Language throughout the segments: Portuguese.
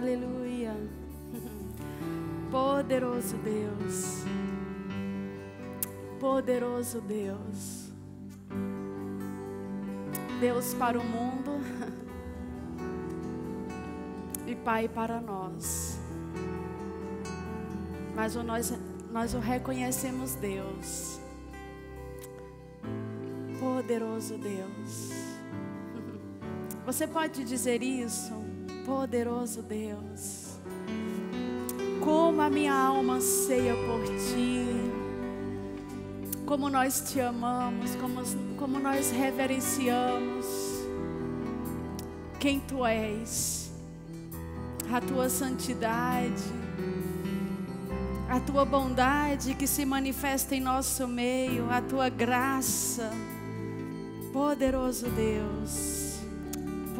Aleluia. Poderoso Deus. Poderoso Deus. Deus para o mundo e Pai para nós. Mas nós, nós o reconhecemos, Deus. Poderoso Deus. Você pode dizer isso? poderoso Deus. Como a minha alma anseia por Ti. Como nós te amamos, como, como nós reverenciamos quem Tu és, a Tua santidade, a Tua bondade que se manifesta em nosso meio, a Tua graça, poderoso Deus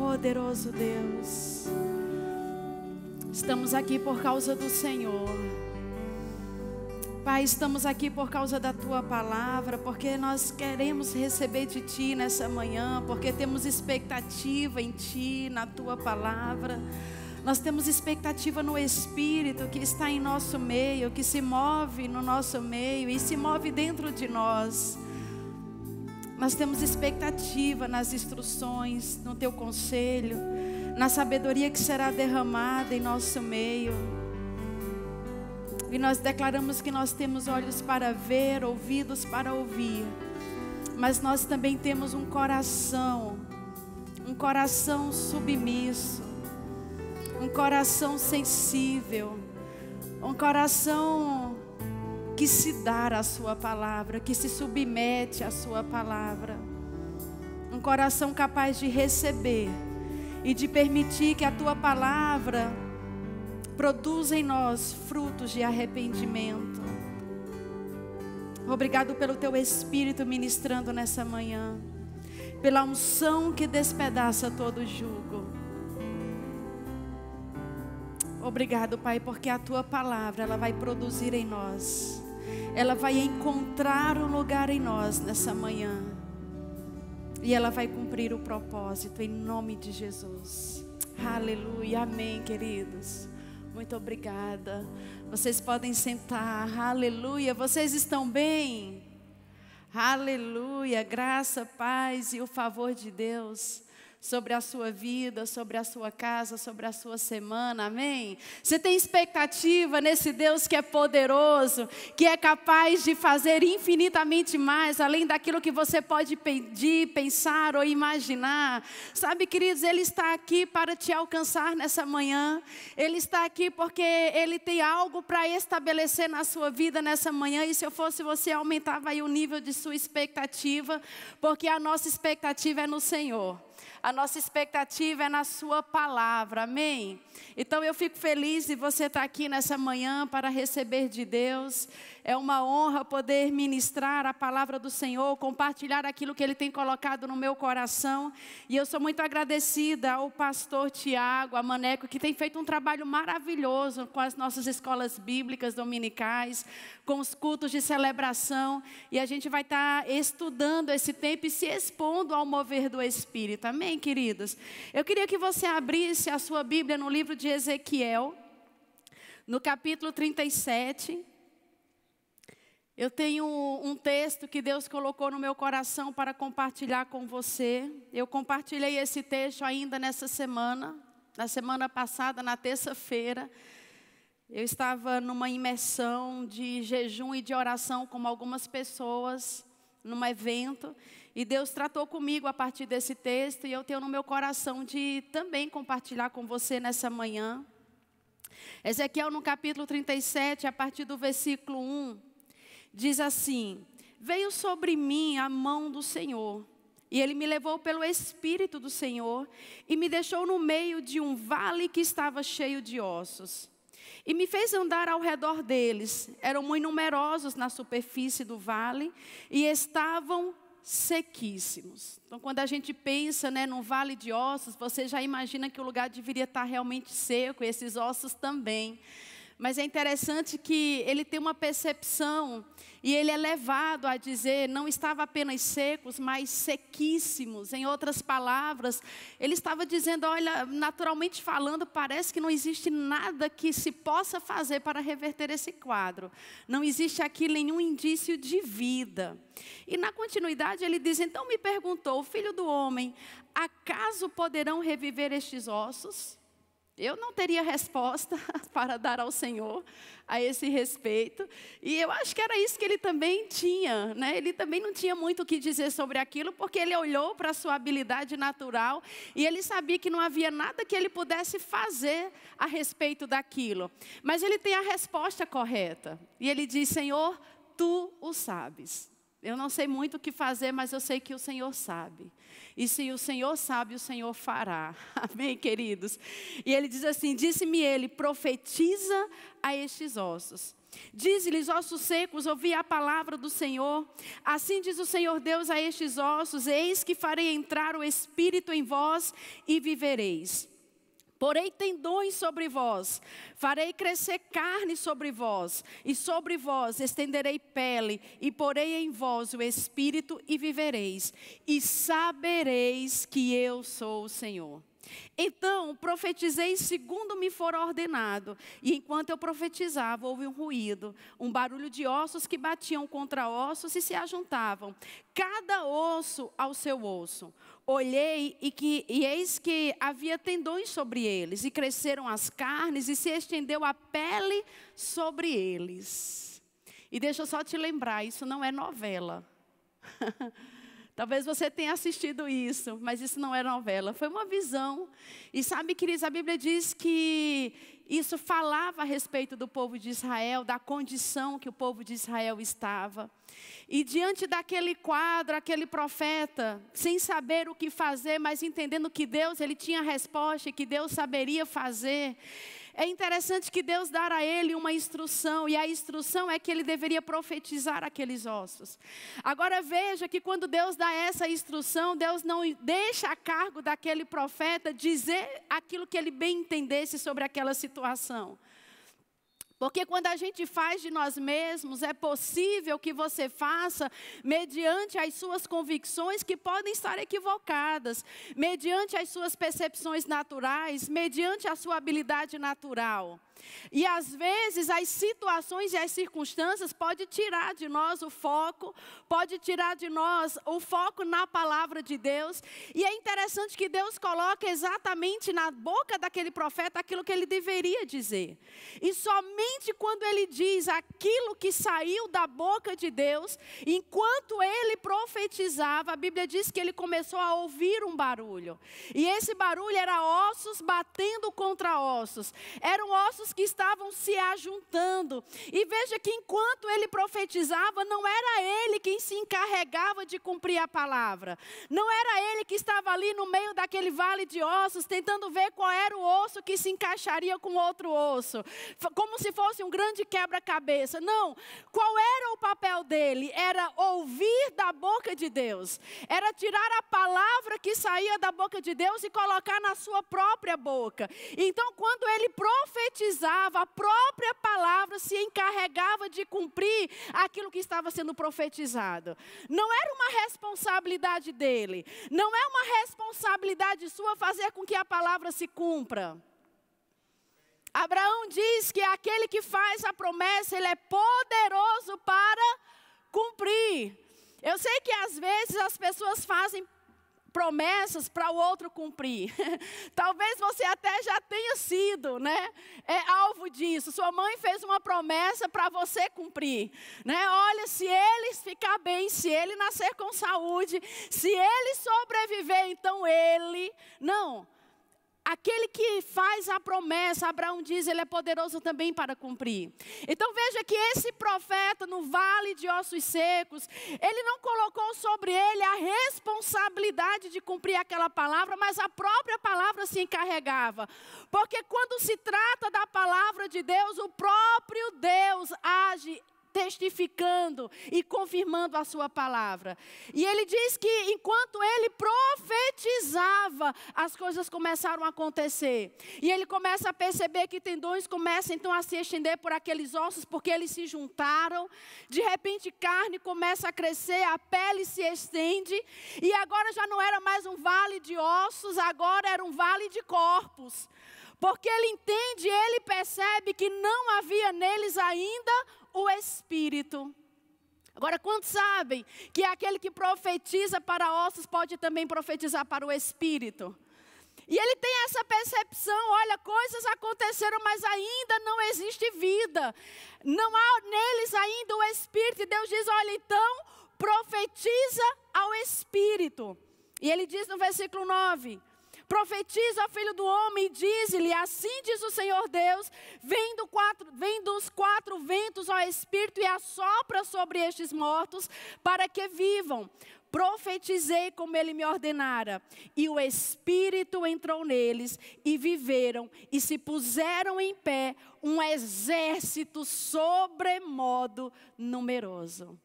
poderoso Deus. Estamos aqui por causa do Senhor. Pai, estamos aqui por causa da tua palavra, porque nós queremos receber de ti nessa manhã, porque temos expectativa em ti, na tua palavra. Nós temos expectativa no Espírito que está em nosso meio, que se move no nosso meio e se move dentro de nós. Nós temos expectativa nas instruções, no teu conselho, na sabedoria que será derramada em nosso meio. E nós declaramos que nós temos olhos para ver, ouvidos para ouvir, mas nós também temos um coração, um coração submisso, um coração sensível, um coração que se dá à Sua palavra, que se submete à Sua palavra. Um coração capaz de receber e de permitir que a Tua palavra produza em nós frutos de arrependimento. Obrigado pelo Teu Espírito ministrando nessa manhã, pela unção que despedaça todo jugo. Obrigado, Pai, porque a tua palavra ela vai produzir em nós ela vai encontrar um lugar em nós nessa manhã. E ela vai cumprir o propósito em nome de Jesus. Aleluia. Amém, queridos. Muito obrigada. Vocês podem sentar. Aleluia. Vocês estão bem? Aleluia. Graça, paz e o favor de Deus sobre a sua vida, sobre a sua casa, sobre a sua semana, amém? Você tem expectativa nesse Deus que é poderoso, que é capaz de fazer infinitamente mais, além daquilo que você pode pedir, pensar ou imaginar. Sabe, queridos, Ele está aqui para te alcançar nessa manhã, Ele está aqui porque Ele tem algo para estabelecer na sua vida nessa manhã, e se eu fosse você, aumentava aí o nível de sua expectativa, porque a nossa expectativa é no Senhor a nossa expectativa é na Sua palavra, amém? Então eu fico feliz de você estar aqui nessa manhã para receber de Deus. É uma honra poder ministrar a palavra do Senhor, compartilhar aquilo que Ele tem colocado no meu coração. E eu sou muito agradecida ao pastor Tiago, a Maneco, que tem feito um trabalho maravilhoso com as nossas escolas bíblicas dominicais, com os cultos de celebração. E a gente vai estar estudando esse tempo e se expondo ao mover do Espírito. Amém, queridos? Eu queria que você abrisse a sua Bíblia no livro de Ezequiel, no capítulo 37. Eu tenho um texto que Deus colocou no meu coração para compartilhar com você. Eu compartilhei esse texto ainda nessa semana, na semana passada, na terça-feira. Eu estava numa imersão de jejum e de oração com algumas pessoas, num evento, e Deus tratou comigo a partir desse texto, e eu tenho no meu coração de também compartilhar com você nessa manhã. Ezequiel, no capítulo 37, a partir do versículo 1 diz assim: Veio sobre mim a mão do Senhor, e ele me levou pelo Espírito do Senhor, e me deixou no meio de um vale que estava cheio de ossos. E me fez andar ao redor deles, eram muito numerosos na superfície do vale, e estavam sequíssimos. Então, quando a gente pensa né, num vale de ossos, você já imagina que o lugar deveria estar realmente seco, e esses ossos também. Mas é interessante que ele tem uma percepção e ele é levado a dizer: não estava apenas secos, mas sequíssimos. Em outras palavras, ele estava dizendo: olha, naturalmente falando, parece que não existe nada que se possa fazer para reverter esse quadro. Não existe aqui nenhum indício de vida. E na continuidade ele diz: então me perguntou, filho do homem, acaso poderão reviver estes ossos? Eu não teria resposta para dar ao Senhor a esse respeito. E eu acho que era isso que ele também tinha, né? Ele também não tinha muito o que dizer sobre aquilo, porque ele olhou para a sua habilidade natural e ele sabia que não havia nada que ele pudesse fazer a respeito daquilo. Mas ele tem a resposta correta. E ele diz: Senhor, tu o sabes. Eu não sei muito o que fazer, mas eu sei que o Senhor sabe. E se o Senhor sabe, o Senhor fará. Amém, queridos? E ele diz assim: Disse-me ele, profetiza a estes ossos. Diz-lhes, ossos secos, ouvi a palavra do Senhor. Assim diz o Senhor Deus a estes ossos: Eis que farei entrar o Espírito em vós e vivereis. Porei tendões sobre vós, farei crescer carne sobre vós, e sobre vós estenderei pele, e porei em vós o espírito, e vivereis, e sabereis que eu sou o Senhor. Então profetizei segundo me for ordenado, e enquanto eu profetizava, houve um ruído, um barulho de ossos que batiam contra ossos e se ajuntavam, cada osso ao seu osso. Olhei e, que, e eis que havia tendões sobre eles, e cresceram as carnes, e se estendeu a pele sobre eles. E deixa eu só te lembrar: isso não é novela. Talvez você tenha assistido isso, mas isso não é novela, foi uma visão. E sabe, queridos, a Bíblia diz que isso falava a respeito do povo de Israel, da condição que o povo de Israel estava. E diante daquele quadro, aquele profeta, sem saber o que fazer, mas entendendo que Deus, ele tinha resposta e que Deus saberia fazer, é interessante que Deus dar a ele uma instrução, e a instrução é que ele deveria profetizar aqueles ossos. Agora veja que quando Deus dá essa instrução, Deus não deixa a cargo daquele profeta dizer aquilo que ele bem entendesse sobre aquela situação. Porque quando a gente faz de nós mesmos, é possível que você faça mediante as suas convicções que podem estar equivocadas, mediante as suas percepções naturais, mediante a sua habilidade natural. E às vezes as situações e as circunstâncias podem tirar de nós o foco, pode tirar de nós o foco na palavra de Deus. E é interessante que Deus coloca exatamente na boca daquele profeta aquilo que ele deveria dizer. E somente quando ele diz aquilo que saiu da boca de Deus, enquanto ele profetizava, a Bíblia diz que ele começou a ouvir um barulho. E esse barulho era ossos batendo contra ossos. Eram ossos pessoas que estavam se ajuntando. E veja que enquanto ele profetizava, não era ele quem se encarregava de cumprir a palavra. Não era ele que estava ali no meio daquele vale de ossos, tentando ver qual era o osso que se encaixaria com outro osso. Como se fosse um grande quebra-cabeça. Não. Qual era o papel dele? Era ouvir da boca de Deus. Era tirar a palavra que saía da boca de Deus e colocar na sua própria boca. Então, quando ele profetizava, a própria palavra se encarregava de cumprir aquilo que estava sendo profetizado. Não era uma responsabilidade dele, não é uma responsabilidade sua fazer com que a palavra se cumpra. Abraão diz que aquele que faz a promessa, ele é poderoso para cumprir. Eu sei que às vezes as pessoas fazem promessas para o outro cumprir. Talvez você até já tenha sido, né? É alvo disso. Sua mãe fez uma promessa para você cumprir, né? Olha, se ele ficar bem, se ele nascer com saúde, se ele sobreviver, então ele não Aquele que faz a promessa, Abraão diz, ele é poderoso também para cumprir. Então veja que esse profeta no vale de ossos secos, ele não colocou sobre ele a responsabilidade de cumprir aquela palavra, mas a própria palavra se encarregava. Porque quando se trata da palavra de Deus, o próprio Deus age testificando e confirmando a sua palavra. E ele diz que enquanto ele profetizava, as coisas começaram a acontecer. E ele começa a perceber que tendões começam então a se estender por aqueles ossos, porque eles se juntaram. De repente, carne começa a crescer, a pele se estende. E agora já não era mais um vale de ossos, agora era um vale de corpos. Porque ele entende, ele percebe que não havia neles ainda o Espírito. Agora, quantos sabem que aquele que profetiza para ossos pode também profetizar para o Espírito? E ele tem essa percepção: olha, coisas aconteceram, mas ainda não existe vida. Não há neles ainda o Espírito. E Deus diz: olha, então profetiza ao Espírito. E ele diz no versículo 9: Profetiza, filho do homem, e diz lhe Assim diz o Senhor Deus: vem, do quatro, vem dos quatro ventos, ó Espírito, e assopra sobre estes mortos, para que vivam profetizei como ele me ordenara. E o Espírito entrou neles e viveram e se puseram em pé um exército sobremodo numeroso.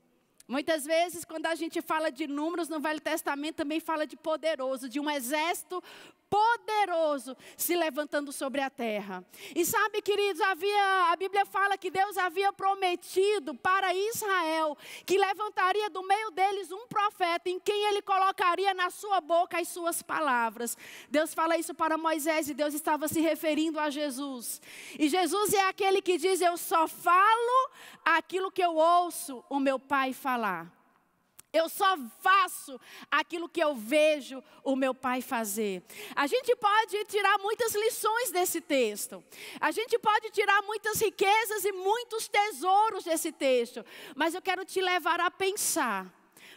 Muitas vezes, quando a gente fala de números no Velho Testamento, também fala de poderoso, de um exército poderoso se levantando sobre a terra. E sabe, queridos, havia, a Bíblia fala que Deus havia prometido para Israel que levantaria do meio deles um profeta em quem ele colocaria na sua boca as suas palavras. Deus fala isso para Moisés e Deus estava se referindo a Jesus. E Jesus é aquele que diz: Eu só falo aquilo que eu ouço o meu Pai falar falar. Eu só faço aquilo que eu vejo o meu pai fazer. A gente pode tirar muitas lições desse texto. A gente pode tirar muitas riquezas e muitos tesouros desse texto. Mas eu quero te levar a pensar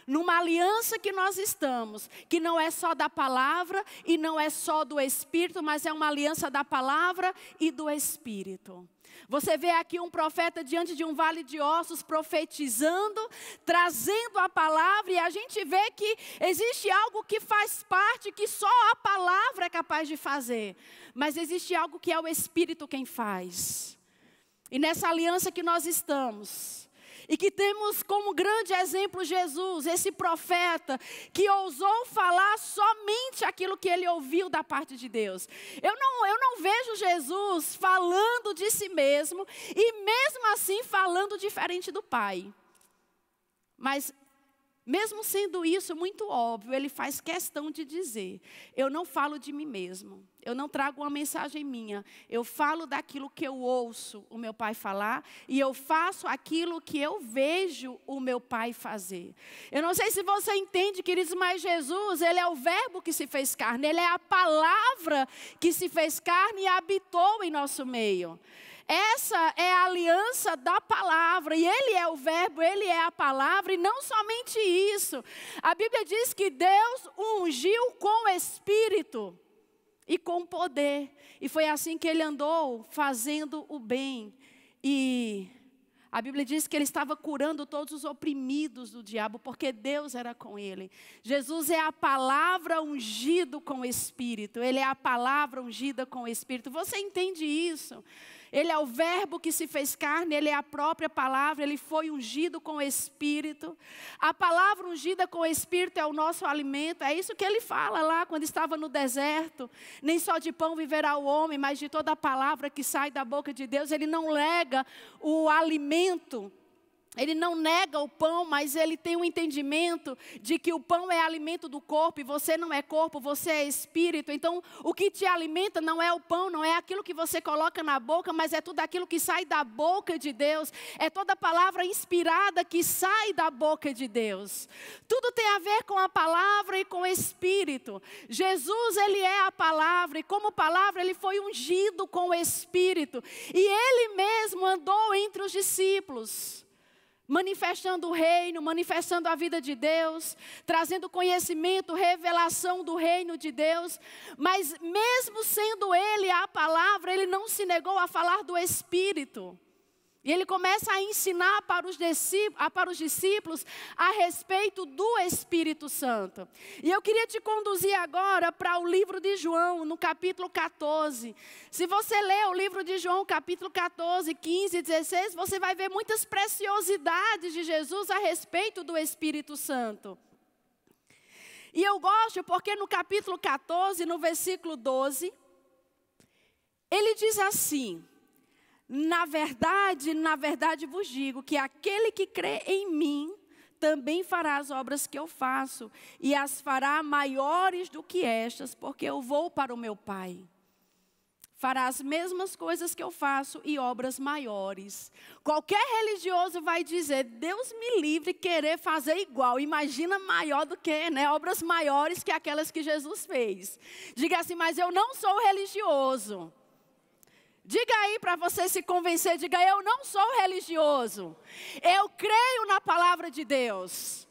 numa aliança que nós estamos, que não é só da palavra e não é só do Espírito, mas é uma aliança da palavra e do Espírito. Você vê aqui um profeta diante de um vale de ossos profetizando, trazendo a palavra, e a gente vê que existe algo que faz parte, que só a palavra é capaz de fazer. Mas existe algo que é o Espírito quem faz. E nessa aliança que nós estamos, e que temos como grande exemplo Jesus, esse profeta que ousou falar somente aquilo que ele ouviu da parte de Deus. Eu não, eu não vejo Jesus falando de si mesmo e mesmo assim falando diferente do Pai. Mas mesmo sendo isso muito óbvio, ele faz questão de dizer: eu não falo de mim mesmo, eu não trago uma mensagem minha, eu falo daquilo que eu ouço o meu pai falar e eu faço aquilo que eu vejo o meu pai fazer. Eu não sei se você entende, queridos, mas Jesus, ele é o Verbo que se fez carne, ele é a palavra que se fez carne e habitou em nosso meio. Essa é a aliança da palavra, e Ele é o Verbo, Ele é a palavra, e não somente isso. A Bíblia diz que Deus ungiu com espírito e com poder, e foi assim que ele andou fazendo o bem. E a Bíblia diz que ele estava curando todos os oprimidos do diabo, porque Deus era com ele. Jesus é a palavra ungido com o Espírito, ele é a palavra ungida com o Espírito. Você entende isso? Ele é o Verbo que se fez carne, ele é a própria palavra, ele foi ungido com o Espírito. A palavra ungida com o Espírito é o nosso alimento, é isso que ele fala lá quando estava no deserto. Nem só de pão viverá o homem, mas de toda a palavra que sai da boca de Deus. Ele não lega o alimento ele não nega o pão, mas ele tem o um entendimento de que o pão é alimento do corpo e você não é corpo, você é espírito. Então, o que te alimenta não é o pão, não é aquilo que você coloca na boca, mas é tudo aquilo que sai da boca de Deus. É toda palavra inspirada que sai da boca de Deus. Tudo tem a ver com a palavra e com o espírito. Jesus, ele é a palavra e como palavra ele foi ungido com o espírito. E ele mesmo andou entre os discípulos manifestando o reino, manifestando a vida de Deus, trazendo conhecimento, revelação do reino de Deus. Mas mesmo sendo ele a palavra, ele não se negou a falar do Espírito. E ele começa a ensinar para os, para os discípulos a respeito do Espírito Santo. E eu queria te conduzir agora para o livro de João, no capítulo 14. Se você ler o livro de João, capítulo 14, 15, 16, você vai ver muitas preciosidades de Jesus a respeito do Espírito Santo. E eu gosto porque no capítulo 14, no versículo 12, ele diz assim. Na verdade, na verdade vos digo que aquele que crê em mim também fará as obras que eu faço, e as fará maiores do que estas, porque eu vou para o meu Pai. Fará as mesmas coisas que eu faço e obras maiores. Qualquer religioso vai dizer: Deus me livre querer fazer igual. Imagina maior do que, né? Obras maiores que aquelas que Jesus fez. Diga assim: Mas eu não sou religioso. Diga aí para você se convencer, diga eu não sou religioso. Eu creio na palavra de Deus.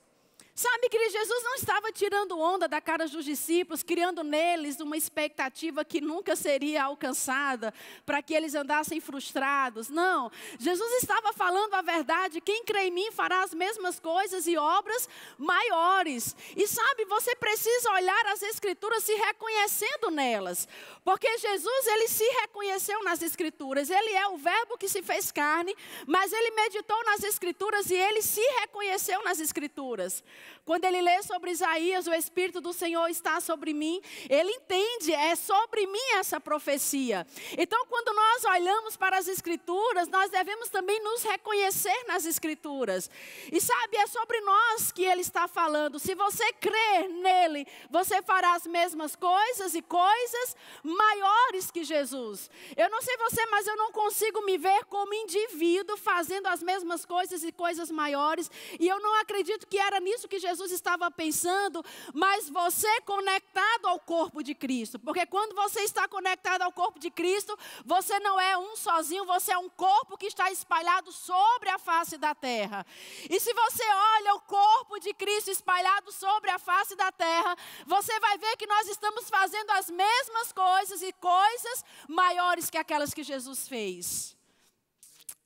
Sabe que Jesus não estava tirando onda da cara dos discípulos, criando neles uma expectativa que nunca seria alcançada, para que eles andassem frustrados. Não, Jesus estava falando a verdade: quem crê em mim fará as mesmas coisas e obras maiores. E sabe, você precisa olhar as Escrituras se reconhecendo nelas, porque Jesus ele se reconheceu nas Escrituras. Ele é o Verbo que se fez carne, mas ele meditou nas Escrituras e ele se reconheceu nas Escrituras. Quando ele lê sobre Isaías, o Espírito do Senhor está sobre mim, ele entende, é sobre mim essa profecia. Então, quando nós olhamos para as Escrituras, nós devemos também nos reconhecer nas Escrituras. E sabe, é sobre nós que ele está falando. Se você crer nele, você fará as mesmas coisas e coisas maiores que Jesus. Eu não sei você, mas eu não consigo me ver como indivíduo fazendo as mesmas coisas e coisas maiores. E eu não acredito que era nisso que que Jesus estava pensando, mas você conectado ao corpo de Cristo. Porque quando você está conectado ao corpo de Cristo, você não é um sozinho, você é um corpo que está espalhado sobre a face da terra. E se você olha o corpo de Cristo espalhado sobre a face da terra, você vai ver que nós estamos fazendo as mesmas coisas e coisas maiores que aquelas que Jesus fez.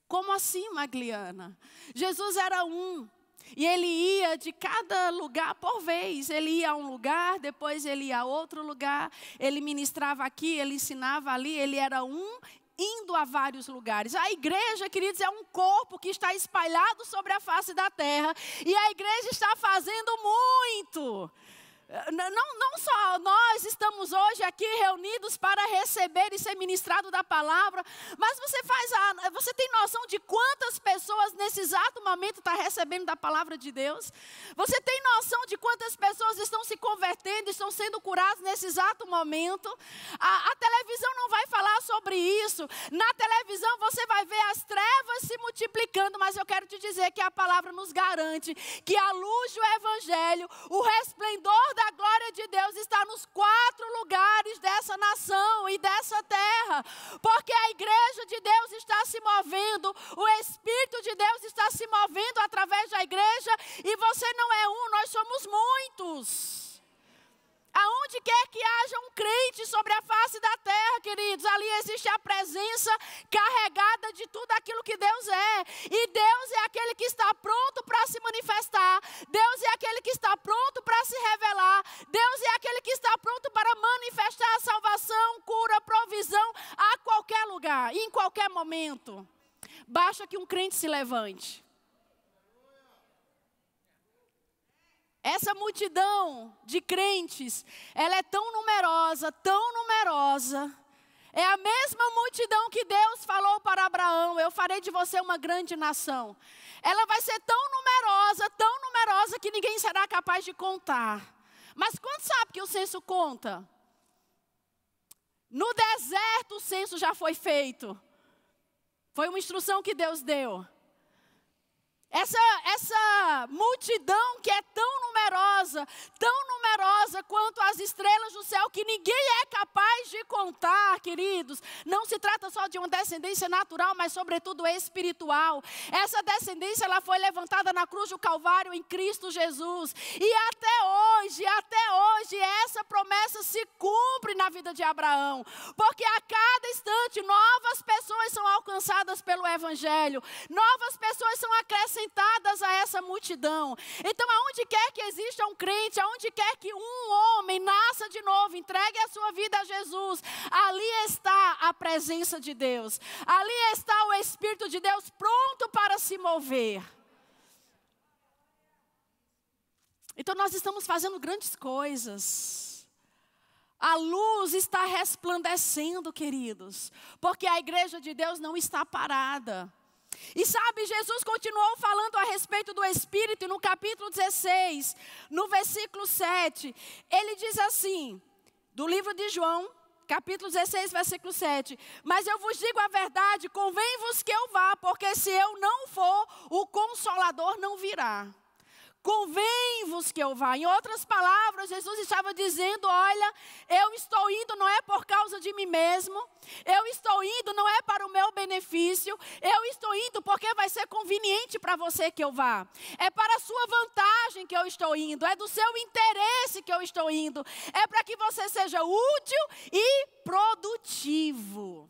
Como assim, Magliana? Jesus era um, e ele ia de cada lugar por vez. Ele ia a um lugar, depois ele ia a outro lugar. Ele ministrava aqui, ele ensinava ali. Ele era um indo a vários lugares. A igreja, queridos, é um corpo que está espalhado sobre a face da terra. E a igreja está fazendo muito. Não, não só nós estamos hoje aqui reunidos para receber e ser ministrado da palavra, mas você faz a, você tem noção de quantas pessoas nesse exato momento está recebendo da palavra de Deus? Você tem noção de quantas pessoas estão se convertendo, estão sendo curadas nesse exato momento? A, a televisão não vai falar sobre isso. Na televisão você vai ver as trevas se multiplicando, mas eu quero te dizer que a palavra nos garante que a luz do evangelho, o resplendor da a glória de Deus está nos quatro lugares dessa nação e dessa terra, porque a igreja de Deus está se movendo, o Espírito de Deus está se movendo através da igreja e você não é um, nós somos muitos. Aonde quer que haja um crente sobre a face da terra, queridos, ali existe a presença carregada de tudo aquilo que Deus é. E Deus é aquele que está pronto para se manifestar. Deus é aquele que está pronto para se revelar. Deus é aquele que está pronto para manifestar a salvação, cura, provisão a qualquer lugar, em qualquer momento. Basta que um crente se levante. Essa multidão de crentes, ela é tão numerosa, tão numerosa, é a mesma multidão que Deus falou para Abraão: Eu farei de você uma grande nação. Ela vai ser tão numerosa, tão numerosa, que ninguém será capaz de contar. Mas quando sabe que o censo conta? No deserto o censo já foi feito. Foi uma instrução que Deus deu. Essa, essa multidão que é tão numerosa, tão numerosa quanto as estrelas do céu, que ninguém é capaz de contar, queridos. Não se trata só de uma descendência natural, mas sobretudo espiritual. Essa descendência ela foi levantada na cruz do Calvário em Cristo Jesus. E até hoje, até hoje, essa promessa se cumpre na vida de Abraão. Porque a cada instante, novas pessoas são alcançadas pelo Evangelho, novas pessoas são acrescentadas apresentadas a essa multidão. Então, aonde quer que exista um crente, aonde quer que um homem nasça de novo, entregue a sua vida a Jesus, ali está a presença de Deus, ali está o Espírito de Deus pronto para se mover. Então, nós estamos fazendo grandes coisas. A luz está resplandecendo, queridos, porque a igreja de Deus não está parada. E sabe, Jesus continuou falando a respeito do Espírito, e no capítulo 16, no versículo 7, ele diz assim, do livro de João, capítulo 16, versículo 7. Mas eu vos digo a verdade, convém-vos que eu vá, porque se eu não for, o consolador não virá convém-vos que eu vá. Em outras palavras, Jesus estava dizendo: Olha, eu estou indo não é por causa de mim mesmo, eu estou indo não é para o meu benefício, eu estou indo porque vai ser conveniente para você que eu vá. É para a sua vantagem que eu estou indo, é do seu interesse que eu estou indo, é para que você seja útil e produtivo.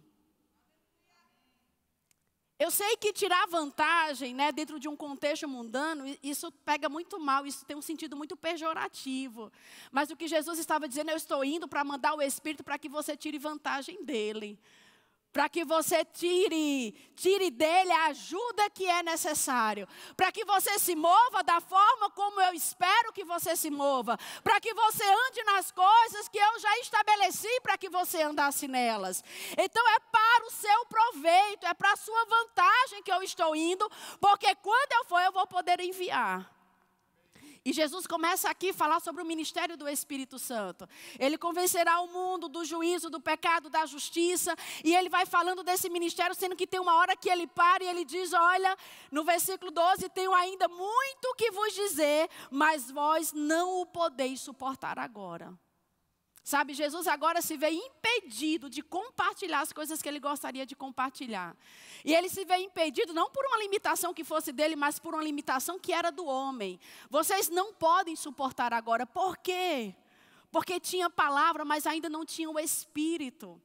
Eu sei que tirar vantagem, né, dentro de um contexto mundano, isso pega muito mal, isso tem um sentido muito pejorativo. Mas o que Jesus estava dizendo, eu estou indo para mandar o Espírito para que você tire vantagem dele para que você tire, tire dele a ajuda que é necessário, para que você se mova da forma como eu espero que você se mova, para que você ande nas coisas que eu já estabeleci para que você andasse nelas. Então é para o seu proveito, é para a sua vantagem que eu estou indo, porque quando eu for eu vou poder enviar. E Jesus começa aqui a falar sobre o ministério do Espírito Santo. Ele convencerá o mundo do juízo, do pecado, da justiça. E ele vai falando desse ministério, sendo que tem uma hora que ele para e ele diz: Olha, no versículo 12, tenho ainda muito que vos dizer, mas vós não o podeis suportar agora. Sabe, Jesus agora se vê impedido de compartilhar as coisas que ele gostaria de compartilhar. E ele se vê impedido não por uma limitação que fosse dele, mas por uma limitação que era do homem. Vocês não podem suportar agora. Por quê? Porque tinha palavra, mas ainda não tinha o espírito.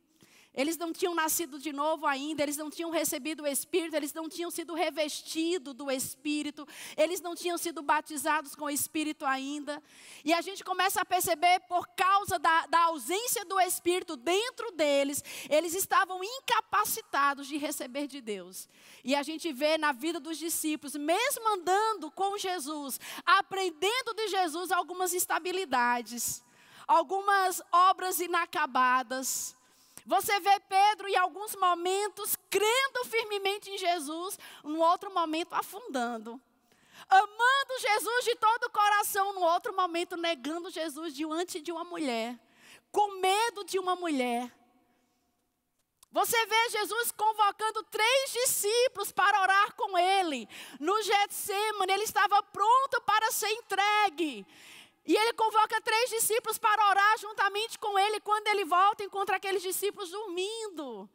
Eles não tinham nascido de novo ainda, eles não tinham recebido o Espírito, eles não tinham sido revestidos do Espírito, eles não tinham sido batizados com o Espírito ainda. E a gente começa a perceber, por causa da, da ausência do Espírito dentro deles, eles estavam incapacitados de receber de Deus. E a gente vê na vida dos discípulos, mesmo andando com Jesus, aprendendo de Jesus algumas instabilidades, algumas obras inacabadas você vê Pedro em alguns momentos crendo firmemente em Jesus, no outro momento afundando. Amando Jesus de todo o coração, no outro momento negando Jesus diante de uma mulher, com medo de uma mulher. Você vê Jesus convocando três discípulos para orar com ele. No Getsemane, ele estava pronto para ser entregue. E ele convoca três discípulos para orar juntamente com ele. Quando ele volta, encontra aqueles discípulos dormindo.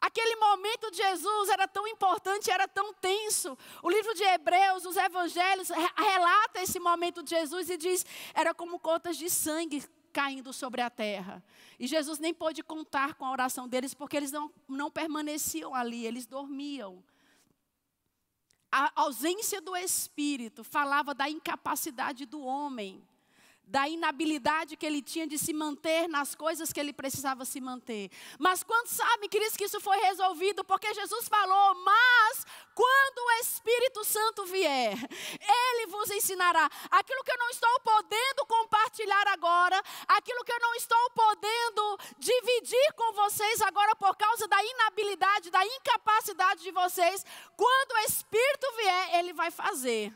Aquele momento de Jesus era tão importante, era tão tenso. O livro de Hebreus, os evangelhos, relata esse momento de Jesus e diz: era como gotas de sangue caindo sobre a terra. E Jesus nem pôde contar com a oração deles, porque eles não, não permaneciam ali, eles dormiam. A ausência do espírito falava da incapacidade do homem da inabilidade que ele tinha de se manter nas coisas que ele precisava se manter. Mas quando sabe, Cristo que isso foi resolvido? Porque Jesus falou: Mas quando o Espírito Santo vier, ele vos ensinará aquilo que eu não estou podendo compartilhar agora, aquilo que eu não estou podendo dividir com vocês agora por causa da inabilidade, da incapacidade de vocês. Quando o Espírito vier, ele vai fazer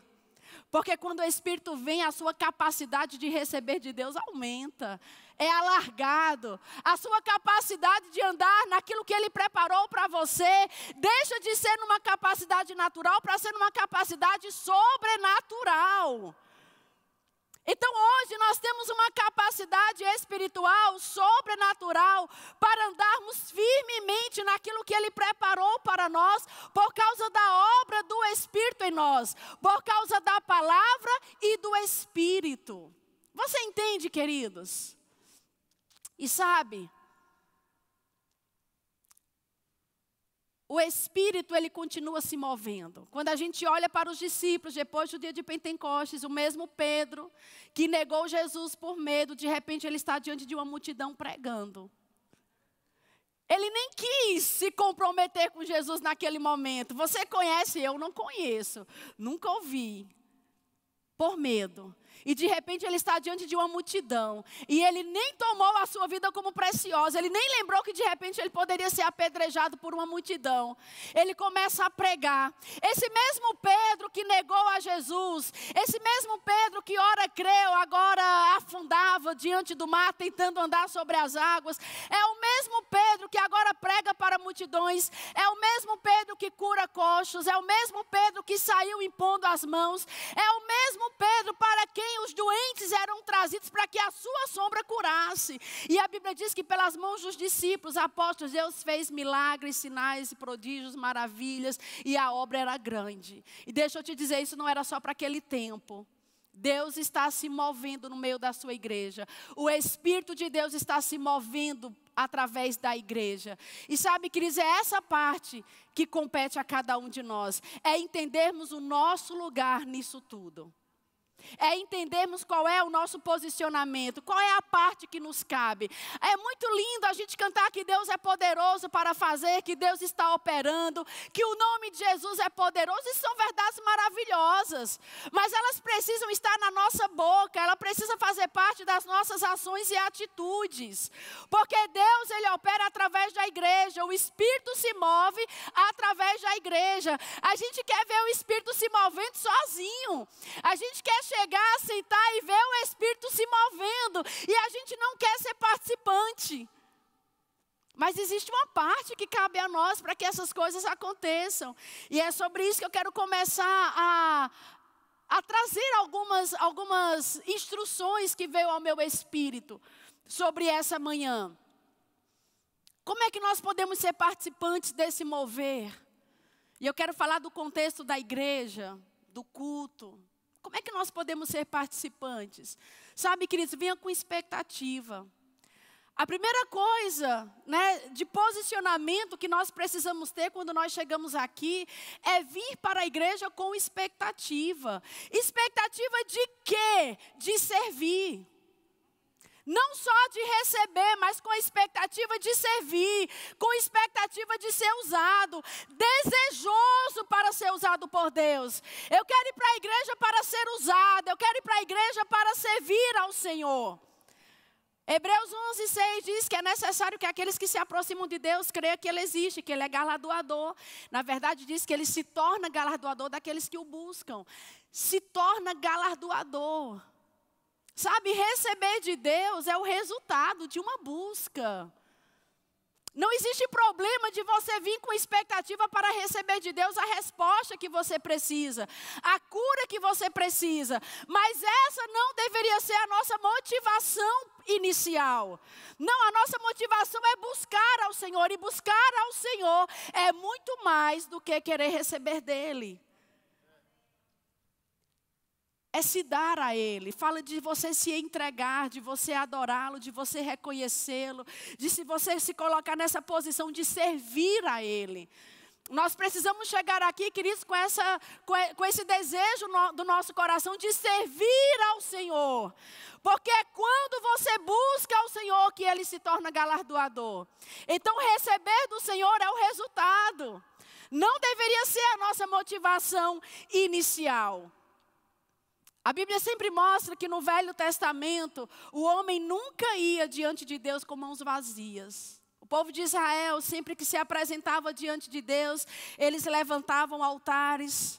porque quando o Espírito vem, a sua capacidade de receber de Deus aumenta, é alargado. A sua capacidade de andar naquilo que Ele preparou para você deixa de ser uma capacidade natural para ser uma capacidade sobrenatural. Então hoje nós temos uma capacidade espiritual, sobrenatural, para andarmos firmemente naquilo que Ele preparou para nós, por causa da obra do Espírito em nós, por causa da palavra e do Espírito. Você entende, queridos? E sabe, o Espírito ele continua se movendo. Quando a gente olha para os discípulos, depois do dia de Pentecostes, o mesmo Pedro, que negou Jesus por medo, de repente ele está diante de uma multidão pregando. Ele nem quis se comprometer com Jesus naquele momento. Você conhece? Eu não conheço. Nunca ouvi. Por medo. E de repente ele está diante de uma multidão. E ele nem tomou a sua vida como preciosa. Ele nem lembrou que de repente ele poderia ser apedrejado por uma multidão. Ele começa a pregar. Esse mesmo Pedro que negou a Jesus. Esse mesmo Pedro que ora creu, agora afundava diante do mar, tentando andar sobre as águas. É o mesmo Pedro que agora prega para multidões. É o mesmo Pedro que cura coxos. É o mesmo Pedro que saiu impondo as mãos. É o mesmo Pedro para quem também os doentes eram trazidos para que a sua sombra curasse. E a Bíblia diz que pelas mãos dos discípulos, apóstolos, Deus fez milagres, sinais, prodígios, maravilhas, e a obra era grande. E deixa eu te dizer, isso não era só para aquele tempo. Deus está se movendo no meio da sua igreja. O Espírito de Deus está se movendo através da igreja. E sabe, queridos, é essa parte que compete a cada um de nós. É entendermos o nosso lugar nisso tudo. É entendermos qual é o nosso posicionamento, qual é a parte que nos cabe. É muito lindo a gente cantar que Deus é poderoso para fazer, que Deus está operando, que o nome de Jesus é poderoso. Isso são verdades maravilhosas, mas elas precisam estar na nossa boca, ela precisa fazer parte das nossas ações e atitudes. Porque Deus, ele opera através da igreja, o Espírito se move através da igreja. A gente quer ver o Espírito se movendo sozinho. A gente quer chegar pegar, sentar e ver o Espírito se movendo. E a gente não quer ser participante. Mas existe uma parte que cabe a nós para que essas coisas aconteçam. E é sobre isso que eu quero começar a, a trazer algumas, algumas instruções que veio ao meu espírito sobre essa manhã. Como é que nós podemos ser participantes desse mover? E eu quero falar do contexto da igreja, do culto, como é que nós podemos ser participantes? Sabe, queridos, venha com expectativa. A primeira coisa né, de posicionamento que nós precisamos ter quando nós chegamos aqui é vir para a igreja com expectativa. Expectativa de quê? De servir. Não só de receber, mas com a expectativa de servir, com a expectativa de ser usado, desejoso para ser usado por Deus. Eu quero ir para a igreja para ser usado, eu quero ir para a igreja para servir ao Senhor. Hebreus 11, 6 diz que é necessário que aqueles que se aproximam de Deus creiam que Ele existe, que Ele é galardoador. Na verdade, diz que Ele se torna galardoador daqueles que o buscam. Se torna galardoador. Sabe, receber de Deus é o resultado de uma busca. Não existe problema de você vir com expectativa para receber de Deus a resposta que você precisa, a cura que você precisa, mas essa não deveria ser a nossa motivação inicial. Não, a nossa motivação é buscar ao Senhor, e buscar ao Senhor é muito mais do que querer receber dEle é se dar a Ele. Fala de você se entregar, de você adorá-lo, de você reconhecê-lo, de se você se colocar nessa posição de servir a Ele. Nós precisamos chegar aqui, queridos, com, essa, com esse desejo do nosso coração de servir ao Senhor. Porque é quando você busca ao Senhor que ele se torna galardoador. Então, receber do Senhor é o resultado. Não deveria ser a nossa motivação inicial. A Bíblia sempre mostra que no Velho Testamento o homem nunca ia diante de Deus com mãos vazias. O povo de Israel, sempre que se apresentava diante de Deus, eles levantavam altares,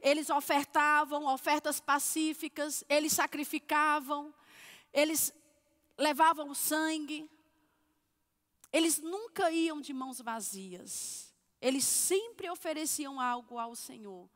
eles ofertavam ofertas pacíficas, eles sacrificavam, eles levavam sangue. Eles nunca iam de mãos vazias. Eles sempre ofereciam algo ao Senhor.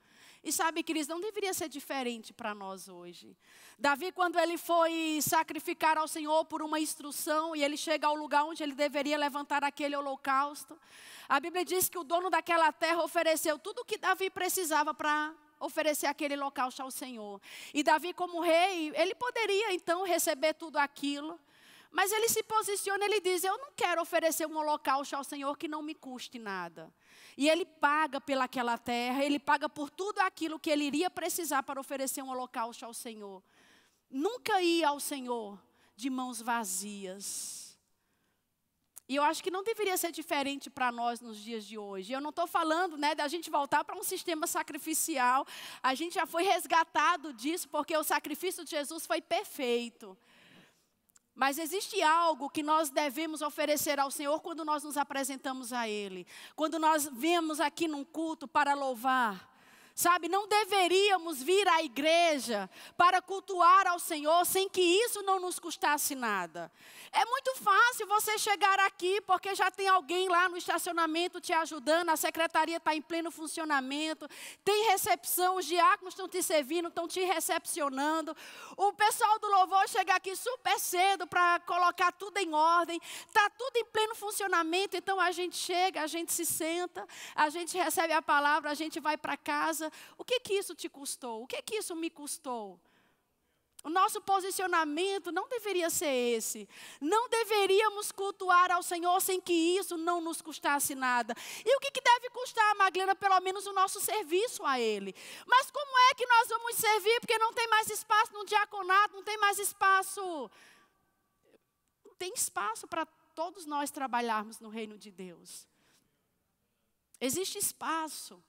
E sabe, queridos, não deveria ser diferente para nós hoje. Davi, quando ele foi sacrificar ao Senhor por uma instrução e ele chega ao lugar onde ele deveria levantar aquele holocausto, a Bíblia diz que o dono daquela terra ofereceu tudo o que Davi precisava para oferecer aquele holocausto ao Senhor. E Davi, como rei, ele poderia então receber tudo aquilo. Mas ele se posiciona, ele diz: Eu não quero oferecer um holocausto ao Senhor que não me custe nada. E ele paga pelaquela terra, ele paga por tudo aquilo que ele iria precisar para oferecer um holocausto ao Senhor. Nunca ia ao Senhor de mãos vazias. E eu acho que não deveria ser diferente para nós nos dias de hoje. Eu não estou falando né, da gente voltar para um sistema sacrificial. A gente já foi resgatado disso porque o sacrifício de Jesus foi perfeito. Mas existe algo que nós devemos oferecer ao Senhor quando nós nos apresentamos a Ele. Quando nós viemos aqui num culto para louvar, Sabe, não deveríamos vir à igreja para cultuar ao Senhor sem que isso não nos custasse nada. É muito fácil você chegar aqui porque já tem alguém lá no estacionamento te ajudando, a secretaria está em pleno funcionamento, tem recepção, os diáconos estão te servindo, estão te recepcionando. O pessoal do louvor chega aqui super cedo para colocar tudo em ordem, está tudo em pleno funcionamento, então a gente chega, a gente se senta, a gente recebe a palavra, a gente vai para casa casa, o que que isso te custou? O que que isso me custou? O nosso posicionamento não deveria ser esse. Não deveríamos cultuar ao Senhor sem que isso não nos custasse nada. E o que, que deve custar, Maglena? Pelo menos o nosso serviço a Ele. Mas como é que nós vamos servir? Porque não tem mais espaço no diaconato, não tem mais espaço. Tem espaço para todos nós trabalharmos no reino de Deus. Existe espaço.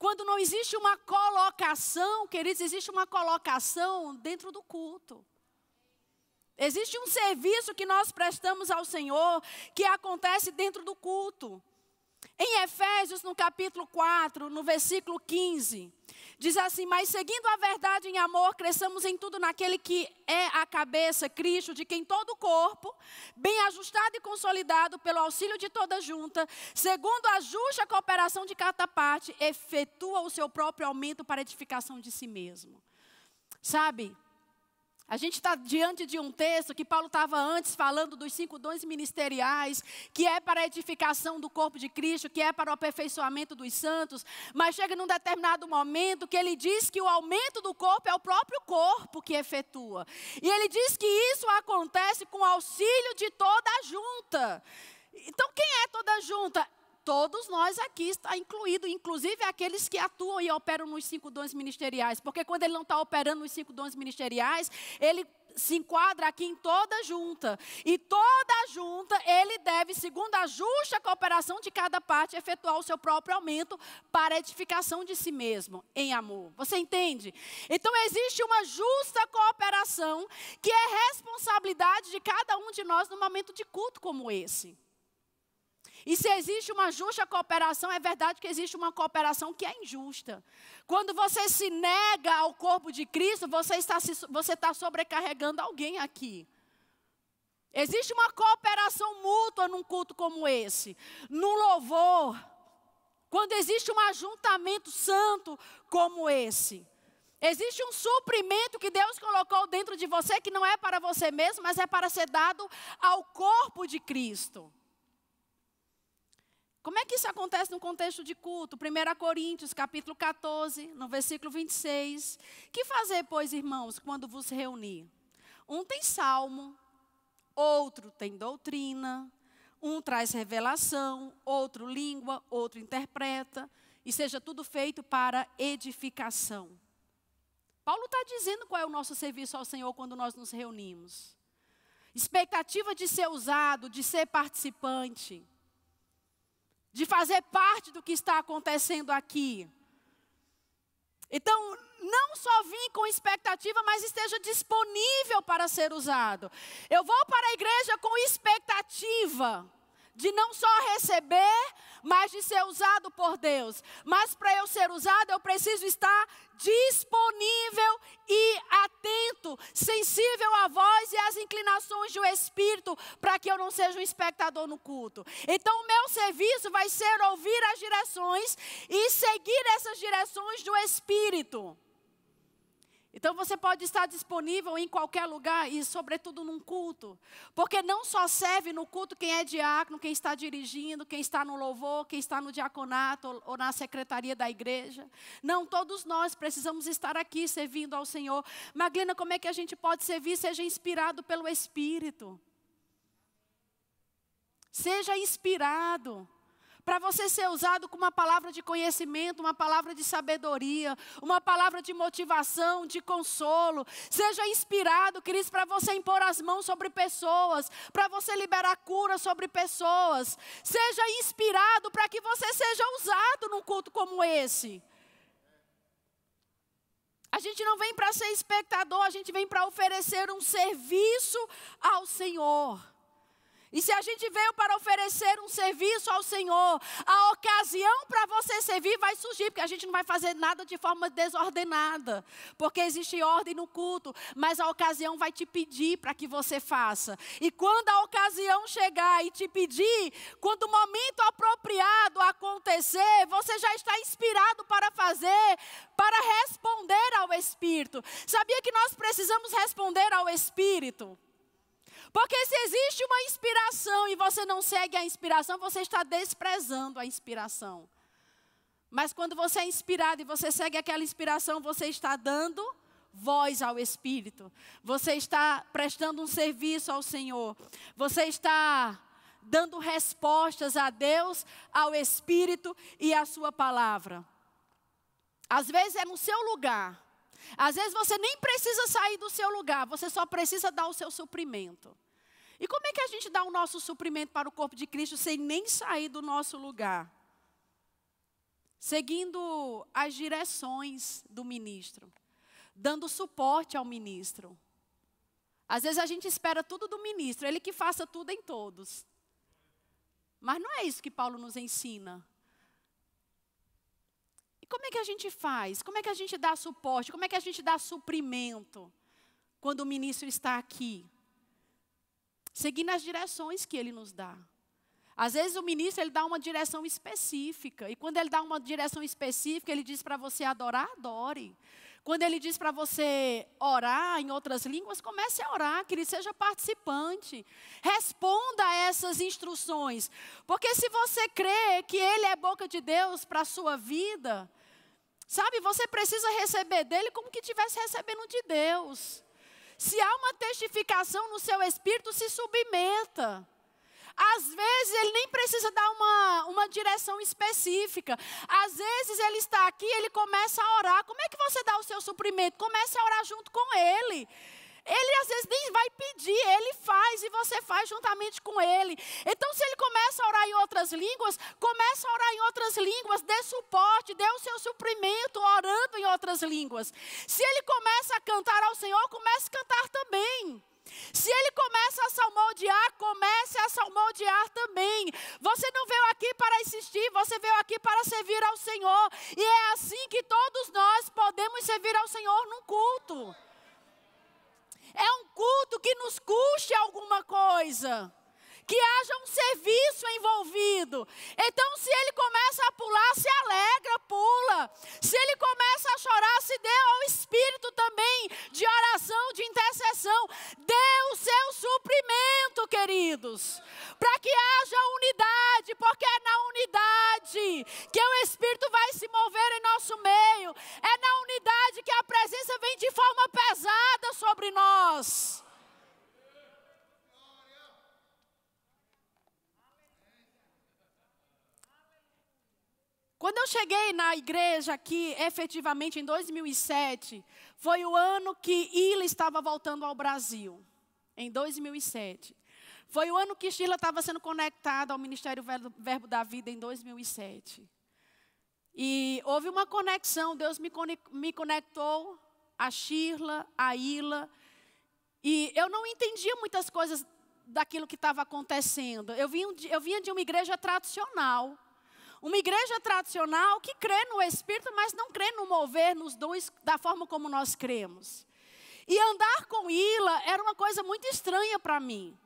Quando não existe uma colocação, queridos, existe uma colocação dentro do culto. Existe um serviço que nós prestamos ao Senhor que acontece dentro do culto. Em Efésios, no capítulo 4, no versículo 15, Diz assim: Mas seguindo a verdade em amor, cresçamos em tudo naquele que é a cabeça, Cristo, de quem todo o corpo, bem ajustado e consolidado pelo auxílio de toda junta, segundo a justa cooperação de cada parte, efetua o seu próprio aumento para edificação de si mesmo. Sabe? A gente está diante de um texto que Paulo estava antes falando dos cinco dons ministeriais, que é para a edificação do corpo de Cristo, que é para o aperfeiçoamento dos santos, mas chega num determinado momento que ele diz que o aumento do corpo é o próprio corpo que efetua. E ele diz que isso acontece com o auxílio de toda a junta. Então, quem é toda junta? todos nós aqui está incluído, inclusive aqueles que atuam e operam nos cinco dons ministeriais, porque quando ele não está operando nos cinco dons ministeriais, ele se enquadra aqui em toda junta. E toda junta, ele deve, segundo a justa cooperação de cada parte, efetuar o seu próprio aumento para edificação de si mesmo, em amor. Você entende? Então, existe uma justa cooperação que é responsabilidade de cada um de nós no momento de culto como esse. E se existe uma justa cooperação, é verdade que existe uma cooperação que é injusta. Quando você se nega ao corpo de Cristo, você está, se, você está sobrecarregando alguém aqui. Existe uma cooperação mútua num culto como esse, no louvor, quando existe um ajuntamento santo como esse. Existe um suprimento que Deus colocou dentro de você que não é para você mesmo, mas é para ser dado ao corpo de Cristo. Como é que isso acontece no contexto de culto? 1 Coríntios, capítulo 14, no versículo 26. Que fazer, pois, irmãos, quando vos reunir? Um tem salmo, outro tem doutrina, um traz revelação, outro língua, outro interpreta, e seja tudo feito para edificação. Paulo está dizendo qual é o nosso serviço ao Senhor quando nós nos reunimos. Expectativa de ser usado, de ser participante de fazer parte do que está acontecendo aqui. Então, não só vim com expectativa, mas esteja disponível para ser usado. Eu vou para a igreja com expectativa de não só receber, mas de ser usado por Deus. Mas para eu ser usado, eu preciso estar disponível e atento, sensível à voz e às inclinações do Espírito, para que eu não seja um espectador no culto. Então, o meu serviço vai ser ouvir as direções e seguir essas direções do Espírito. Então você pode estar disponível em qualquer lugar e, sobretudo, num culto. Porque não só serve no culto quem é diácono, quem está dirigindo, quem está no louvor, quem está no diaconato ou, ou na secretaria da igreja. Não, todos nós precisamos estar aqui servindo ao Senhor. Maglina, como é que a gente pode servir? Seja inspirado pelo Espírito. Seja inspirado para você ser usado com uma palavra de conhecimento, uma palavra de sabedoria, uma palavra de motivação, de consolo. Seja inspirado, queridos, para você impor as mãos sobre pessoas, para você liberar cura sobre pessoas. Seja inspirado para que você seja usado num culto como esse. A gente não vem para ser espectador, a gente vem para oferecer um serviço ao Senhor. E se a gente veio para oferecer um serviço ao Senhor, a ocasião para você servir vai surgir, porque a gente não vai fazer nada de forma desordenada, porque existe ordem no culto, mas a ocasião vai te pedir para que você faça. E quando a ocasião chegar e te pedir, quando o momento apropriado acontecer, você já está inspirado para fazer, para responder ao Espírito. Sabia que nós precisamos responder ao Espírito? Porque se existe uma inspiração e você não segue a inspiração, você está desprezando a inspiração. Mas quando você é inspirado e você segue aquela inspiração, você está dando voz ao Espírito. Você está prestando um serviço ao Senhor. Você está dando respostas a Deus, ao Espírito e à Sua palavra. Às vezes é no seu lugar. Às vezes você nem precisa sair do seu lugar, você só precisa dar o seu suprimento. E como é que a gente dá o nosso suprimento para o corpo de Cristo sem nem sair do nosso lugar? Seguindo as direções do ministro, dando suporte ao ministro. Às vezes a gente espera tudo do ministro, ele que faça tudo em todos. Mas não é isso que Paulo nos ensina. E como é que a gente faz? Como é que a gente dá suporte? Como é que a gente dá suprimento quando o ministro está aqui? seguir nas direções que ele nos dá. Às vezes o ministro ele dá uma direção específica, e quando ele dá uma direção específica, ele diz para você adorar, adore. Quando ele diz para você orar em outras línguas, comece a orar, que ele seja participante. Responda a essas instruções. Porque se você crê que ele é boca de Deus para a sua vida, sabe, você precisa receber dele como que estivesse recebendo de Deus. Se há uma testificação no seu espírito, se submeta. Às vezes ele nem precisa dar uma, uma direção específica. Às vezes ele está aqui, ele começa a orar. Como é que você dá o seu suprimento? Comece a orar junto com ele. Ele às vezes nem vai pedir, ele faz e você faz juntamente com ele. Então, se ele começa a orar em outras línguas, começa a orar em outras línguas, dê suporte, dê o seu suprimento orando em outras línguas. Se ele começa a cantar ao Senhor, comece a cantar também. Se ele começa a salmodiar, comece a salmodiar também. Você não veio aqui para insistir, você veio aqui para servir ao Senhor. E é assim que todos nós podemos servir ao Senhor num culto. É um culto que nos custe alguma coisa que haja um serviço envolvido. Então, se ele começa a pular, se alegra, pula. Se ele começa a chorar, se dê ao espírito também de oração, de intercessão. Dê o seu suprimento, queridos, para que haja unidade, porque é na unidade que o espírito vai se mover em nosso meio. É na unidade que a presença vem de forma pesada sobre nós. Quando eu cheguei na igreja aqui, efetivamente em 2007, foi o ano que Ila estava voltando ao Brasil, em 2007. Foi o ano que Sheila estava sendo conectada ao Ministério Verbo da Vida, em 2007. E houve uma conexão, Deus me conectou a Sheila, a Ila. E eu não entendia muitas coisas daquilo que estava acontecendo. Eu vinha, de, uma igreja tradicional, uma igreja tradicional que crê no Espírito, mas não crê no mover, nos dons, da forma como nós cremos. E andar com Ila era uma coisa muito estranha para mim.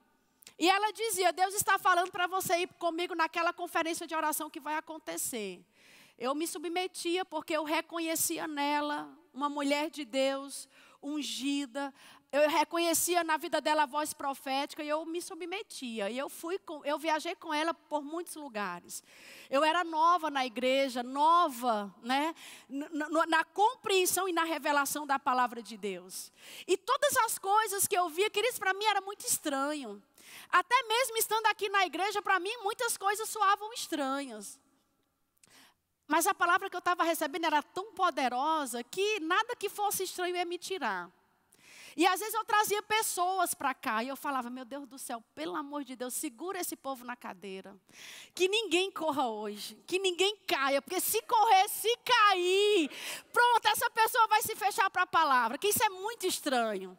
E ela dizia: Deus está falando para você ir comigo naquela conferência de oração que vai acontecer. Eu me submetia porque eu reconhecia nela uma mulher de Deus, ungida, eu reconhecia na vida dela a voz profética e eu me submetia. E eu fui, com, eu viajei com ela por muitos lugares. Eu era nova na igreja, nova, né, na, na compreensão e na revelação da palavra de Deus. E todas as coisas que eu via, queridos, para mim era muito estranho. Até mesmo estando aqui na igreja, para mim muitas coisas soavam estranhas. Mas a palavra que eu estava recebendo era tão poderosa que nada que fosse estranho ia me tirar. E às vezes eu trazia pessoas para cá e eu falava: Meu Deus do céu, pelo amor de Deus, segura esse povo na cadeira. Que ninguém corra hoje, que ninguém caia, porque se correr, se cair, pronto, essa pessoa vai se fechar para a palavra, que isso é muito estranho.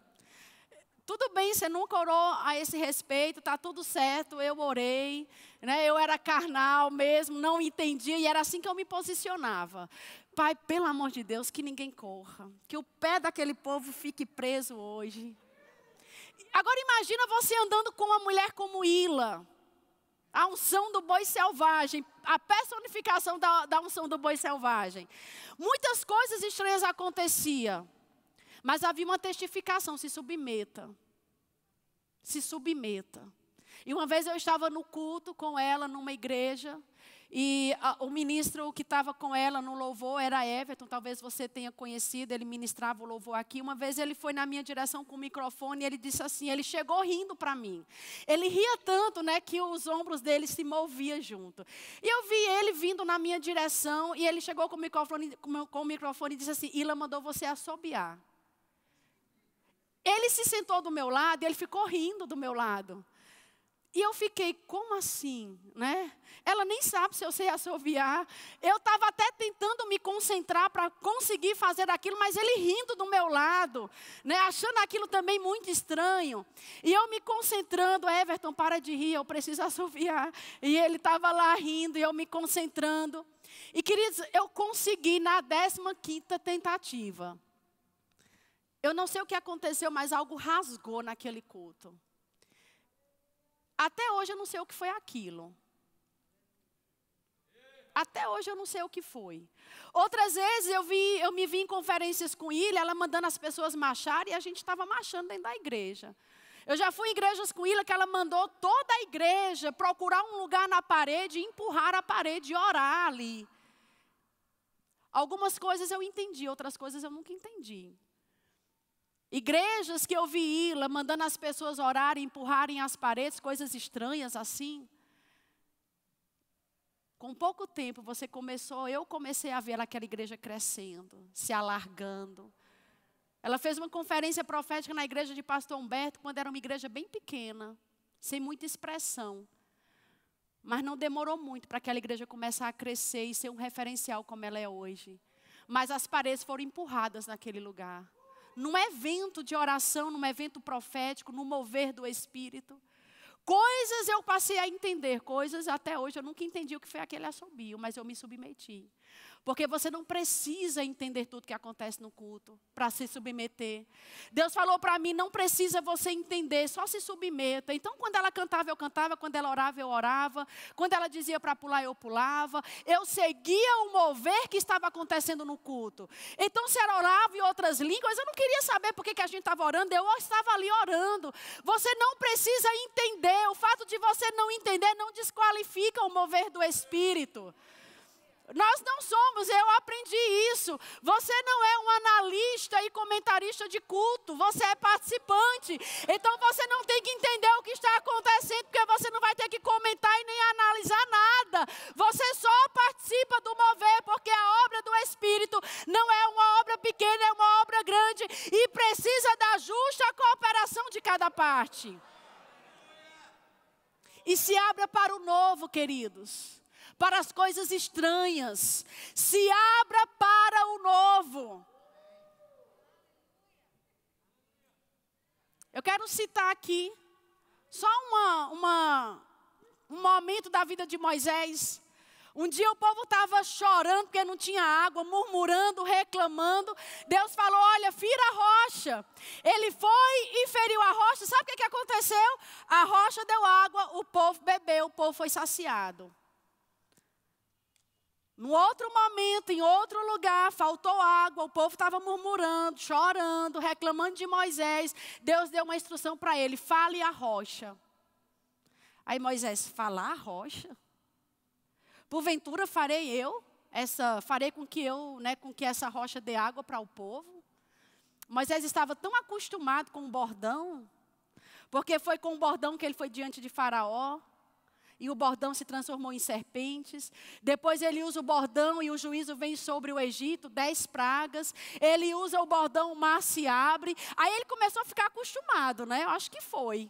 Tudo bem, você nunca orou a esse respeito, tá tudo certo, eu orei, né? Eu era carnal mesmo, não entendia e era assim que eu me posicionava. Pai, pelo amor de Deus, que ninguém corra, que o pé daquele povo fique preso hoje. Agora imagina você andando com uma mulher como Ila, a unção do boi selvagem, a personificação da, da unção do boi selvagem. Muitas coisas estranhas aconteciam, mas havia uma testificação: se submeta. Se submeta. E uma vez eu estava no culto com ela numa igreja, e a, o ministro que estava com ela no louvor era Everton, talvez você tenha conhecido, ele ministrava o louvor aqui. Uma vez ele foi na minha direção com o microfone e ele disse assim, ele chegou rindo para mim. Ele ria tanto, né, que os ombros dele se moviam junto. E eu vi ele vindo na minha direção e ele chegou com o microfone, com, com o microfone e disse assim, Ila mandou você assobiar. Ele se sentou do meu lado e ele ficou rindo do meu lado. E eu fiquei, como assim, né? Ela nem sabe se eu sei assoviar. Eu estava até tentando me concentrar para conseguir fazer aquilo, mas ele rindo do meu lado, né? Achando aquilo também muito estranho. E eu me concentrando, Everton, para de rir, eu preciso assoviar. E ele estava lá rindo e eu me concentrando. E queridos, eu consegui na 15 quinta tentativa. Eu não sei o que aconteceu, mas algo rasgou naquele culto. Até hoje eu não sei o que foi aquilo. Até hoje eu não sei o que foi. Outras vezes eu, vi, eu me vi em conferências com ele, ela mandando as pessoas marchar e a gente estava marchando dentro da igreja. Eu já fui em igrejas com Ilha que ela mandou toda a igreja procurar um lugar na parede, empurrar a parede e orar ali. Algumas coisas eu entendi, outras coisas eu nunca entendi. Igrejas que eu vi Ila mandando as pessoas orarem, empurrarem as paredes, coisas estranhas assim. Com pouco tempo você começou, eu comecei a ver aquela igreja crescendo, se alargando. Ela fez uma conferência profética na igreja de Pastor Humberto, quando era uma igreja bem pequena, sem muita expressão. Mas não demorou muito para aquela igreja começar a crescer e ser um referencial como ela é hoje. Mas as paredes foram empurradas naquele lugar num evento de oração, num evento profético, no mover do Espírito. Coisas eu passei a entender, coisas até hoje eu nunca entendi o que foi aquele assobio, mas eu me submeti. Porque você não precisa entender tudo que acontece no culto para se submeter. Deus falou para mim: não precisa você entender, só se submeta. Então, quando ela cantava, eu cantava, quando ela orava, eu orava, quando ela dizia para pular, eu pulava. Eu seguia o mover que estava acontecendo no culto. Então, se ela orava em outras línguas, eu não queria saber por que a gente estava orando, eu estava ali orando. Você não precisa entender, o fato de você não entender não desqualifica o mover do Espírito. Nós não somos, eu aprendi isso. Você não é um analista e comentarista de culto, você é participante. Então você não tem que entender o que está acontecendo, porque você não vai ter que comentar e nem analisar nada. Você só participa do mover, porque a obra do Espírito não é uma obra pequena, é uma obra grande e precisa da justa cooperação de cada parte. E se abra para o novo, queridos para as coisas estranhas. Se abra para o novo. Eu quero citar aqui só uma, uma, um momento da vida de Moisés. Um dia o povo estava chorando porque não tinha água, murmurando, reclamando. Deus falou: Olha, fira a rocha. Ele foi e feriu a rocha. Sabe o que, que aconteceu? A rocha deu água, o povo bebeu, o povo foi saciado. Num outro momento, em outro lugar, faltou água, o povo estava murmurando, chorando, reclamando de Moisés. Deus deu uma instrução para ele: fale a rocha. Aí Moisés, falar a rocha? Porventura farei eu essa, farei com que eu, né, com que essa rocha dê água para o povo. Moisés estava tão acostumado com o bordão, porque foi com o bordão que ele foi diante de Faraó, e o bordão se transformou em serpentes. Depois ele usa o bordão e o juízo vem sobre o Egito, dez pragas. Ele usa o bordão, o mar se abre. Aí ele começou a ficar acostumado, né? Eu acho que foi.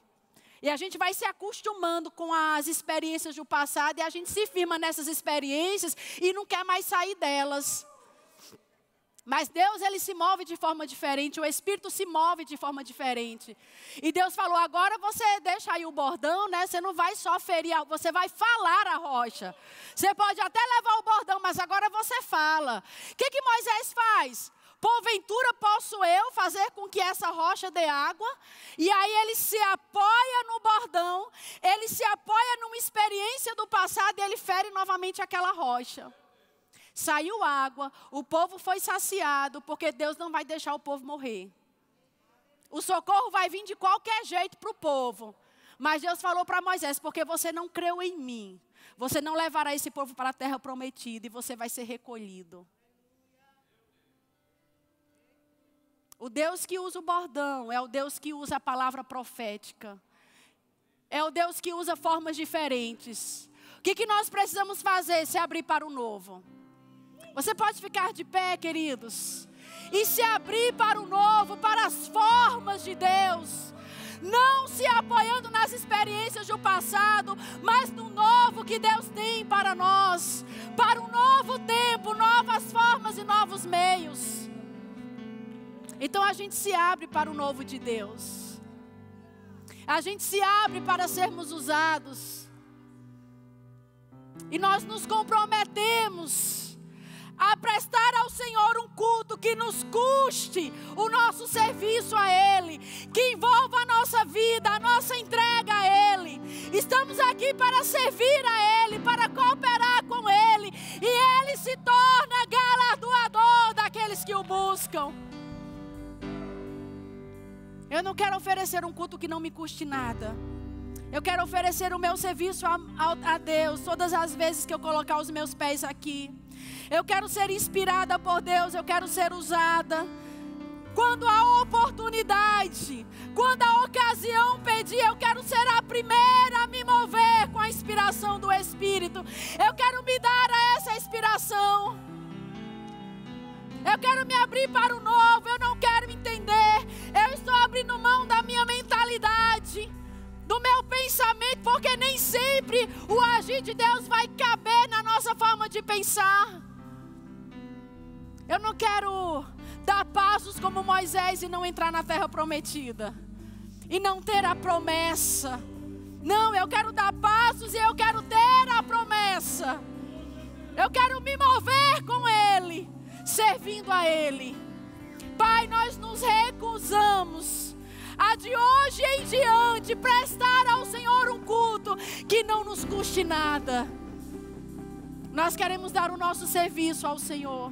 E a gente vai se acostumando com as experiências do passado e a gente se firma nessas experiências e não quer mais sair delas. Mas Deus ele se move de forma diferente, o espírito se move de forma diferente. E Deus falou: "Agora você deixa aí o bordão, né? Você não vai só ferir, você vai falar a rocha. Você pode até levar o bordão, mas agora você fala". O que que Moisés faz? Porventura posso eu fazer com que essa rocha dê água? E aí ele se apoia no bordão, ele se apoia numa experiência do passado e ele fere novamente aquela rocha. Saiu água, o povo foi saciado, porque Deus não vai deixar o povo morrer. O socorro vai vir de qualquer jeito para o povo. Mas Deus falou para Moisés: porque você não creu em mim, você não levará esse povo para a terra prometida e você vai ser recolhido. O Deus que usa o bordão é o Deus que usa a palavra profética. É o Deus que usa formas diferentes. O que, que nós precisamos fazer se abrir para o novo? Você pode ficar de pé, queridos, e se abrir para o novo, para as formas de Deus. Não se apoiando nas experiências do passado, mas no novo que Deus tem para nós, para um novo tempo, novas formas e novos meios. Então a gente se abre para o novo de Deus, a gente se abre para sermos usados, e nós nos comprometemos a prestar ao Senhor um culto que nos custe o nosso serviço a Ele, que envolva a nossa vida, a nossa entrega a Ele. Estamos aqui para servir a Ele, para cooperar com Ele, e Ele se torna galardoador daqueles que o buscam. Eu não quero oferecer um culto que não me custe nada. Eu quero oferecer o meu serviço a, a, a Deus todas as vezes que eu colocar os meus pés aqui. Eu quero ser inspirada por Deus, eu quero ser usada. Quando a oportunidade, quando a ocasião pedir, eu quero ser a primeira a me mover com a inspiração do Espírito. Eu quero me dar a essa inspiração. Eu quero me abrir para o novo, eu não quero entender. Eu estou abrindo mão da minha mentalidade, do meu pensamento, porque nem sempre o agir de Deus vai caber nossa forma de pensar. Eu não quero dar passos como Moisés e não entrar na terra prometida, e não ter a promessa. Não, eu quero dar passos e eu quero ter a promessa. Eu quero me mover com Ele, servindo a Ele. Pai, nós nos recusamos a de hoje em diante prestar ao Senhor um culto que não nos custe nada nós queremos dar o nosso serviço ao Senhor.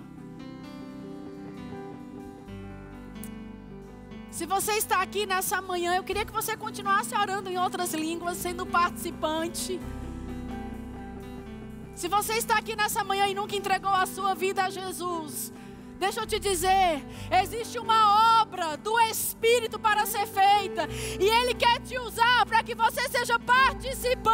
Se você está aqui nessa manhã, eu queria que você continuasse orando em outras línguas, sendo participante. Se você está aqui nessa manhã e nunca entregou a sua vida a Jesus, Deixa eu te dizer, existe uma obra do Espírito para ser feita, e Ele quer te usar para que você seja participante.